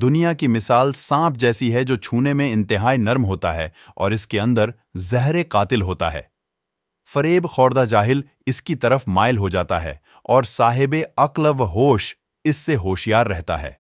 दुनिया की मिसाल सांप जैसी है जो छूने में इंतहा नर्म होता है और इसके अंदर जहरे कातिल होता है फरेब खौरदा जाहिल इसकी तरफ माइल हो जाता है और साहेब अक्ल होश इससे होशियार रहता है